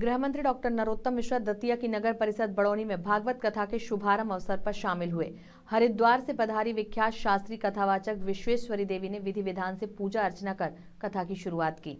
गृह मंत्री डॉक्टर नरोत्तम मिश्रा दतिया की नगर परिषद बड़ौनी में भागवत कथा के शुभारंभ अवसर पर शामिल हुए हरिद्वार से पधारी विख्यात शास्त्री कथावाचक विश्वेश्वरी देवी ने विधि विधान से पूजा अर्चना कर कथा की शुरुआत की